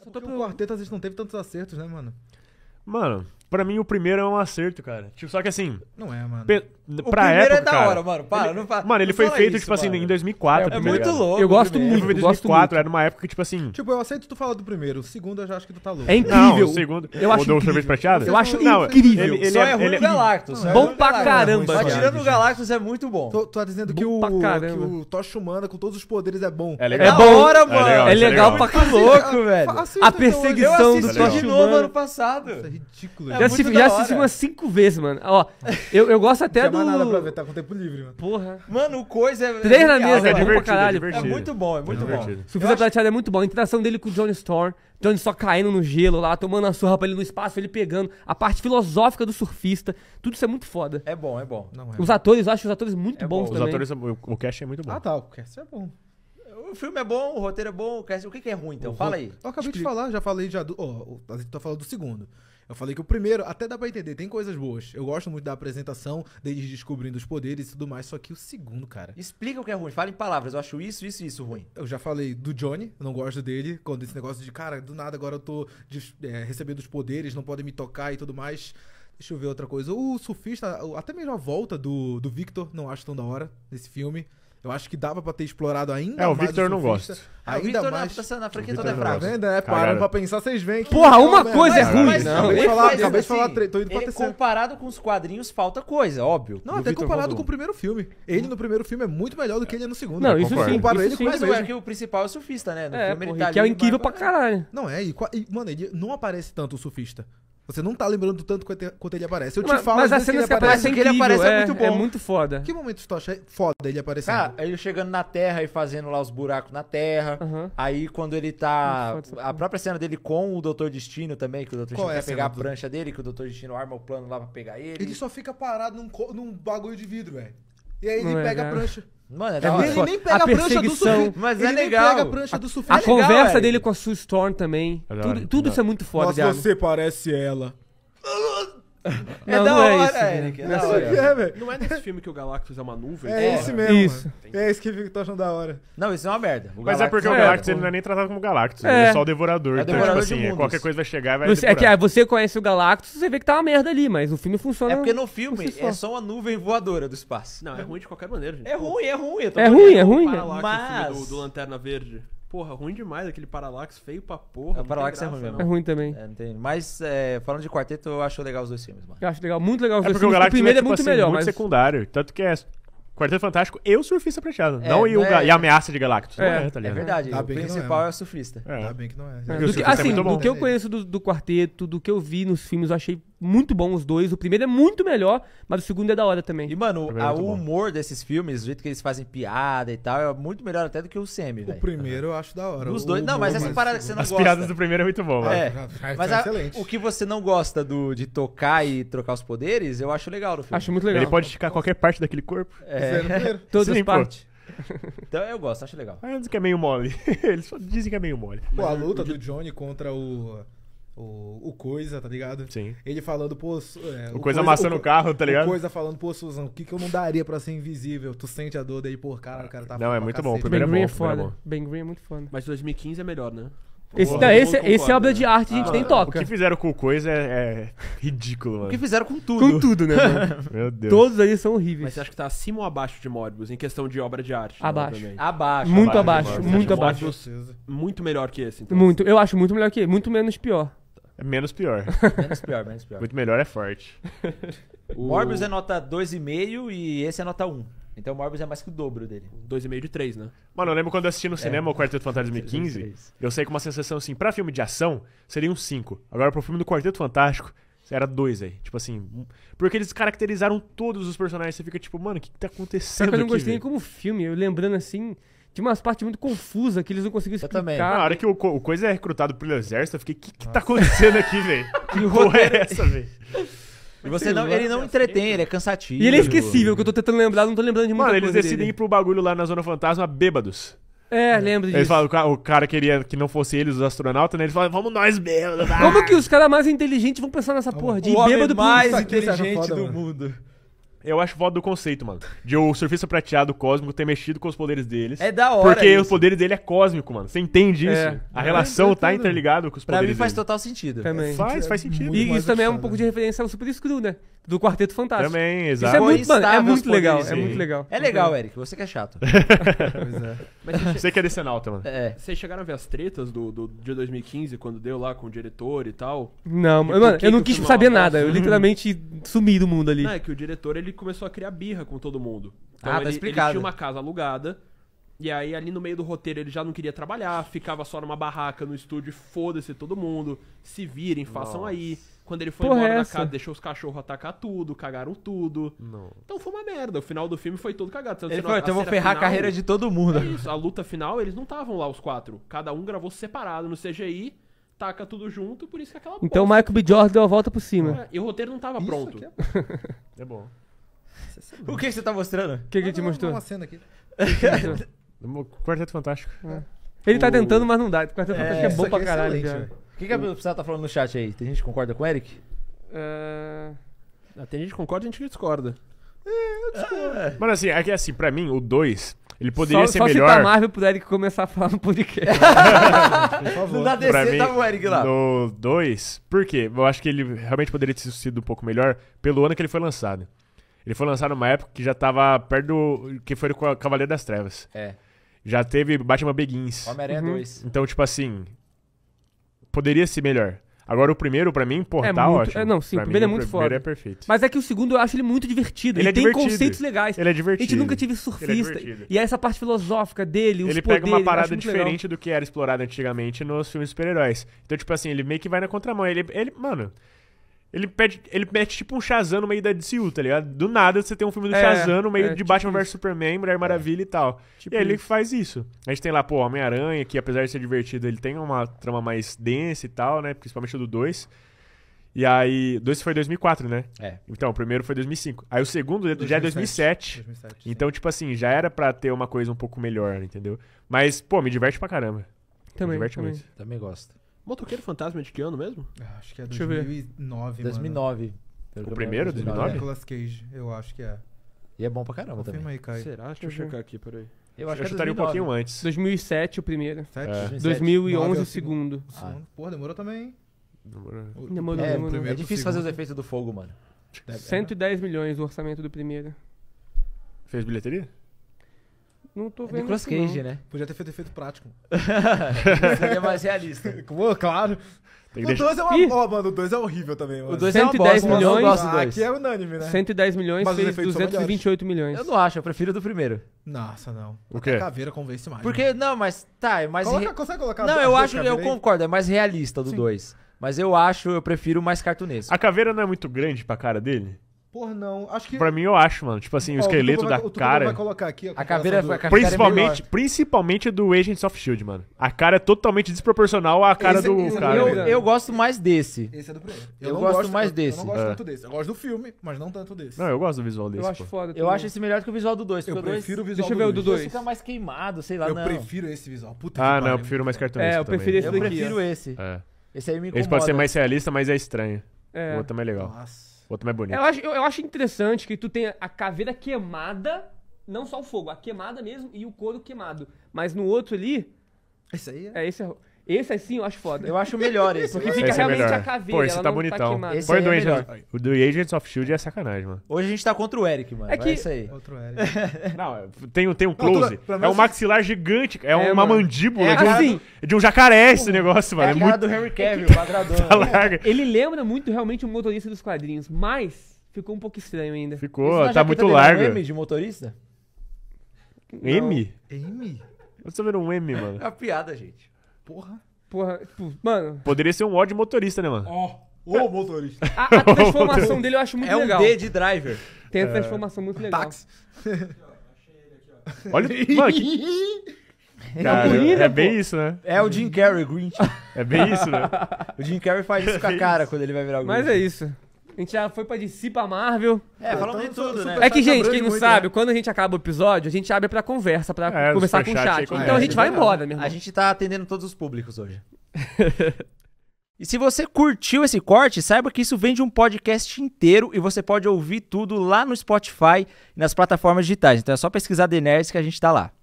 É Só porque o quarteto às vezes não teve tantos acertos, né, mano? Mano, Pra mim, o primeiro é um acerto, cara. Tipo, só que assim. Não é, mano. Pe... O primeiro época, é da cara, hora, mano. Para, ele... não para. Mano, ele não foi feito, isso, tipo assim, mano. assim, em 2004. É, é muito louco. Eu gosto primeiro. muito. de 2004, era numa época que, tipo assim. Tipo, eu aceito tu falar do primeiro. O segundo eu já acho que tu tá louco. É incrível. Não, o segundo. Eu acho. Ou deu sorvete prateado? Eu acho não, incrível. Ele, é ele é só é, é ruim ele... Galactus. Bom é pra caramba, Mas tirando o Galactus é muito bom. Tu tá dizendo que o. Que o Tocha Humana com todos os poderes é bom. É, é legal. É hora, mano. É legal pra caramba louco, velho. A então, perseguição do Tocha Humana. de novo ano passado. é ridículo, já assisti, já assisti umas cinco vezes, mano. Ó, eu, eu gosto até não do. Não nada pra ver, tá com tempo livre, mano. Porra. Mano, o coisa é. Três na mesa, é, é, bom pra é caralho. É, é, muito bom, é muito bom. Surfista Prateado é muito bom. A interação dele com o John Storm. Johnny só caindo no gelo lá, tomando a surra pra ele no espaço, ele pegando. A parte filosófica do surfista. Tudo isso é muito foda. É bom, é bom. Não, é os bom. atores, eu acho os atores muito é bons bom. também. Os atores, o cast é muito bom. Ah, tá. O cast é bom. O filme é bom, o roteiro é bom, o cast... O que, que é ruim, então? O Fala aí. Eu acabei de falar, já falei já do. Ó, a gente tá falando do segundo. Eu falei que o primeiro, até dá pra entender, tem coisas boas. Eu gosto muito da apresentação, deles descobrindo os poderes e tudo mais, só que o segundo, cara. Explica o que é ruim, fala em palavras. Eu acho isso, isso, isso ruim. Eu já falei do Johnny, eu não gosto dele, quando esse negócio de, cara, do nada agora eu tô de, é, recebendo os poderes, não podem me tocar e tudo mais. Deixa eu ver outra coisa. O surfista, até mesmo a volta do, do Victor, não acho tão da hora nesse filme. Eu acho que dava pra ter explorado ainda é, mais. É, o Victor não é gosta. ainda Victor né, mais... na, na franquia toda é fraca. Tá vendo? É, pararam pra pensar, vocês veem. Que Porra, é uma coisa é ruim. Mas, não, acabei de falar, acabei assim, de falar tô indo pra terceiro. Comparado com os quadrinhos, falta coisa, óbvio. Não, até comparado com o primeiro filme. Ele hum. no primeiro filme é muito melhor do que ele no segundo. Não, né? isso sim. Comparo ele com mas o principal é o surfista, né? é, tá que é incrível pra é caralho. Não, é. E, mano, ele não aparece tanto o surfista. Você não tá lembrando tanto quanto ele aparece. Eu te mas, falo, mas as cenas que, ele aparece, que ele aparece é, é, muito bom. É muito foda. Que momento tu tá acha foda ele aparecendo? Cara, ele chegando na Terra e fazendo lá os buracos na Terra. Uhum. Aí quando ele tá. A própria cena dele com o Doutor Destino também, que o Doutor Destino é pegar a prancha dele, que o Doutor Destino arma o plano lá pra pegar ele. Ele só fica parado num, num bagulho de vidro, velho. E aí ele é pega a prancha. Mano, é da hora. É ele nem pega a, prancha do perseguição. surfista. Mas é legal. pega a prancha do surfista. A conversa dele com a Sue Storm também. É tudo, isso é muito foda, Mas você parece ela. É não, da não é hora, é Eric. É da é hora. É, não é nesse filme que o Galactus é uma nuvem? É esse mesmo. Isso. É esse que eu tô achando da hora. Não, isso é uma merda. O Mas é porque é o Galactus ele não é nem tratado como Galactus. Ele é só o devorador. É então, devorador então, tipo de assim, qualquer coisa vai chegar e vai. Você, é que você conhece o Galactus, você vê que tá uma merda ali, mas o filme funciona. É porque no filme é só uma nuvem voadora do espaço. Não, é ruim de qualquer maneira, gente. É ruim, é ruim. É ruim, é ruim. Mas. Do Lanterna Verde. Porra, ruim demais aquele Parallax, feio pra porra. É, o Parallax é ruim mesmo. É ruim também. É, não tem... Mas, é, falando de quarteto, eu acho legal os dois filmes, mano. Eu acho legal, muito legal os é dois porque filmes. O, o primeiro é, é tipo muito assim, melhor, muito mas... secundário. Tanto que é Quarteto Fantástico e o Surfista Prateado. É, não, e, o, é, e a Ameaça de Galactus. É, é, tá é verdade. Tá o principal é, é, o Surfista. É. Tá bem que não é. é. Do que, assim, do que eu conheço do, do, quarteto, do que eu vi nos filmes, eu achei muito bom os dois. O primeiro é muito melhor, mas o segundo é da hora também. E, mano, o, é a, é o humor desses filmes, o jeito que eles fazem piada e tal, é muito melhor até do que o Semi, velho. O primeiro eu acho da hora. Os dois. não, mas essa parada que você não As gosta. As piadas do primeiro é muito bom, é, É, mas a, o que você não gosta do, de tocar e trocar os poderes, eu acho legal no filme. Acho muito legal. Ele pode esticar qualquer parte daquele corpo. É, é todas as partes. Então eu gosto, acho legal. Mas que é meio mole. Eles só dizem que é meio mole. Pô, a luta do Johnny contra o o, o Coisa, tá ligado? Sim. Ele falando, pô. É, o, o, Coisa amassando o, carro, tá ligado? O Coisa falando, pô, Suzão, o que, que eu não daria pra ser invisível? Tu sente a dor daí, pô, cara, o cara tá. Não, é muito bom. O primeiro ben é bom. É, é foda. Ben Green é muito foda. Mas 2015 é melhor, né? Esse, Porra, não, esse, esse é obra né? de arte, a gente ah, nem toca. O que fizeram com o Coisa é, é ridículo, mano. O que fizeram com tudo. Com tudo, né? Meu Deus. Todos ali são horríveis. Mas você acha que tá acima ou abaixo de Morbius em questão de obra de arte? Abaixo. Né, abaixo. Muito abaixo, abaixo muito abaixo. É muito melhor que esse, então. Muito. Eu acho muito melhor que ele. Muito menos pior. É menos pior. menos pior, menos pior. Muito melhor é forte. o... Morbius é nota 2,5 e esse é nota 1. Então o Morbius é mais que o dobro dele. 2,5 de 3, né? Mano, eu lembro quando eu assisti no é. cinema é, o Quarteto Fantástico 2015, eu saí com uma sensação assim, pra filme de ação, seria um 5. Agora pro filme do Quarteto Fantástico, era dois aí. Tipo assim. Porque eles caracterizaram todos os personagens. Você fica tipo, mano, o que, que tá acontecendo? Só que eu não gostei nem como filme. Eu lembrando assim. Tinha umas partes muito confusas que eles não conseguiam explicar. Eu também. Na hora né? que o, o Coisa é recrutado pelo exército, eu fiquei, o que, que tá acontecendo aqui, velho? que porra é, é essa, velho? E você não, ele não entretém, ele é cansativo. E ele é esquecível, que eu tô tentando lembrar, não tô lembrando de muita Mano, eles decidem dele. ir pro bagulho lá na Zona Fantasma bêbados. É, lembro disso. Eles falam, o cara queria que não fosse eles os astronautas, né? Eles falam, vamos nós bêbados. Como que os caras mais inteligentes vão pensar nessa porra de o bêbado mais inteligente do mundo? Eu acho foda do conceito, mano. De o surfista prateado cósmico ter mexido com os poderes deles. É da hora. Porque isso. os poderes dele é cósmico, mano. Você entende é. isso? É. A relação é tá interligada com os poderes poderes. Pra mim faz dele. total sentido. Também. Faz, faz sentido. E isso também é um pouco de referência ao Super Screw, né? Do Quarteto Fantástico. Também, exato. Isso é muito, mano, é muito legal. Sim. É muito legal. É legal, Eric. Você que é chato. pois é. Mas você que é decenalta, mano. É. Vocês chegaram a ver as tretas do, do dia 2015, quando deu lá com o diretor e tal? Não, e mano, eu não quis saber nada. Eu literalmente sumir do mundo ali. Não, é que o diretor ele começou a criar birra com todo mundo. Ah, então, ah, tá explicado. ele tinha uma casa alugada. E aí, ali no meio do roteiro, ele já não queria trabalhar, ficava só numa barraca no estúdio, foda-se todo mundo, se virem, façam Nossa. aí. Quando ele foi Porra embora essa? da casa, deixou os cachorros atacar tudo, cagaram tudo. Não. Então foi uma merda. O final do filme foi todo cagado. ele foi então vou ferrar final, a carreira de todo mundo. É isso, a luta final, eles não estavam lá os quatro. Cada um gravou separado no CGI taca tudo junto, por isso que aquela Então o Michael B. Jordan deu a volta por cima. É, E o roteiro não tava Isso pronto. é- É bom. É o que você tá mostrando? O que que ele te mostrou? Uma cena aqui. Quarteto Fantástico. É. Ele tá tentando, mas não dá. quarteto é, fantástico é bom pra é caralho. cara. O que, que a pessoa tá falando no chat aí? Tem gente que concorda com o Eric? É, Ah, Tem gente que concorda, tem gente que discorda. Mas assim, é que assim, pra mim, o 2 ele poderia só, ser só melhor. Só se tá Marvel pro Eric começar a falar no podcast. Por favor. Não dá DC, tá o Eric lá. No 2, por quê? Eu acho que ele realmente poderia ter sido um pouco melhor pelo ano que ele foi lançado. Ele foi lançado numa época que já tava perto do... que foi o Cavaleiro das Trevas. É. Já teve Batman Begins. Homem-Aranha uhum. 2. Então, tipo assim... Poderia ser melhor. Agora o primeiro, pra mim, porra, é tá ótimo. É, não, sim, o primeiro é mim, é muito forte. O primeiro é perfeito. Mas é que o segundo eu acho ele muito divertido. Ele, ele é tem divertido. conceitos legais. Ele é divertido. A gente nunca tive é surfista. É e essa parte filosófica dele, os Ele poderes, pega uma parada diferente legal. do que era explorada antigamente nos filmes super-heróis. Então, tipo assim, ele meio que vai na contramão. Ele, ele mano... Ele, pede, ele mete tipo um Shazam no meio da DCU, tá ligado? Do nada você tem um filme do é, Shazam no meio é, de tipo Batman vs Superman, Mulher é. Maravilha é. e tal. Tipo e aí ele faz isso. A gente tem lá, pô, Homem-Aranha, que apesar de ser divertido, ele tem uma trama mais densa e tal, né? Principalmente do 2. E aí. 2 foi 2004, né? É. Então, o primeiro foi 2005. Aí o segundo 2007, é já é 2007. 2007 então, tipo assim, já era pra ter uma coisa um pouco melhor, entendeu? Mas, pô, me diverte pra caramba. Também. Me diverte também. muito. Também gosto. Motoqueiro Fantasma é de que ano mesmo? Ah, acho que é Deixa eu ver. 2009, 2009. O primeiro, 2009? Nicolas Cage, eu acho que é. E é bom pra caramba Confirma também. aí, Caio. Será? Deixa eu tipo, checar aqui, peraí. Eu, acho eu que é chutaria 2009. um pouquinho antes. 2007 o primeiro. Sete? É. 2011 é o segundo. O segundo. Ah. Porra, demorou também, hein? Demorou. Demorou, é, demorou. É difícil fazer os efeitos do fogo, mano. 110 milhões o orçamento do primeiro. Fez bilheteria? Não tô é vendo. É Cage, não. né? Podia ter feito efeito prático. Seria é mais realista. claro. Tem o 2 deixar... é uma. Ih. mano, o 2 é horrível também, mano. O 2 é uma bosta, milhões. Mas ah, aqui é unânime, né? 110 milhões mas fez 228 milhões. Eu não acho, eu prefiro do primeiro. Nossa, não. O quê? A caveira convence mais. Porque, né? não, mas tá, é mais. Coloca, re... Consegue colocar Não, eu acho, eu concordo, é mais realista do 2. Mas eu acho, eu prefiro mais cartunesco. A caveira não é muito grande pra cara dele? Por não. Acho que. Pra mim, eu acho, mano. Tipo assim, oh, o esqueleto da cara. Vai colocar aqui é a, caveira, do... a caveira principalmente, é principalmente do Agents of Shield, mano. A cara é totalmente desproporcional à cara esse, do é- esse é cara. É do eu, eu, gosto mais desse. Esse é do primeiro. Eu, eu gosto, gosto, mais desse. Eu não gosto tanto desse. Eu gosto do filme, mas não tanto desse. Não, eu gosto do visual desse. Eu pô. acho foda. Eu acho esse melhor que o visual do 2. Eu prefiro dois... o visual Deixa do 2. Deixa eu ver o do 2. fica mais queimado, sei lá. Eu não. prefiro esse visual. Puta ah, não, eu prefiro mais cartunista. É, eu prefiro esse Eu prefiro esse. Esse aí me incomoda. Esse pode ser mais realista, mas é estranho. O outro também é legal. Nossa outro é mais bonito. Eu acho, eu, eu acho interessante que tu tenha a caveira queimada, não só o fogo, a queimada mesmo e o couro queimado. Mas no outro ali. Esse aí é. É, esse é. Esse assim eu acho foda. Eu acho melhor esse. Porque fica Esse é realmente a caveira. Pô, esse ela tá não tá bonitão. queimada. Esse do, é melhor. o do Agents of Shield é sacanagem, mano. Hoje a gente tá contra o Eric, mano. É É que- isso aí. Eric. Não, é, tem, um- tem um close. é um maxilar gigante. É, é, uma mano. mandíbula É de, um, assim. de um jacaré esse negócio, mano. É, É, cara muito do Henry Cavill, o tá larga. Ele lembra muito realmente o motorista dos quadrinhos, mas ficou um pouco estranho ainda. Ficou, tá muito tá largo. M de motorista? Não. M? Amy? Eu tô vendo um M, mano. É uma piada, gente. Porra. Porra, mano. Poderia ser um ódio motorista, né, mano? Ó. Oh, ah, o motorista. A, a transformação dele eu acho muito é legal. É um D de driver. Tem uma é. transformação muito legal. Táxi. Olha, mano, que... Cara, é, é bem pô. isso, né? É o Jim Carrey, Grinch. É bem isso, né? o Jim Carrey faz isso com a é cara quando ele vai virar o Grinch. Mas é isso. A gente já foi pra DC, pra Marvel. É, é falamos então de tudo, né? É que, gente, quem não muito, sabe, né? quando a gente acaba o episódio, a gente abre pra conversa, pra É, conversar com o chat. Então é. a gente vai embora, meu irmão. A gente tá atendendo todos os públicos hoje. E se você curtiu esse corte, saiba que isso vem de um podcast inteiro e você pode ouvir tudo lá no Spotify e nas plataformas digitais. Então é só pesquisar The Nerds que a gente tá lá.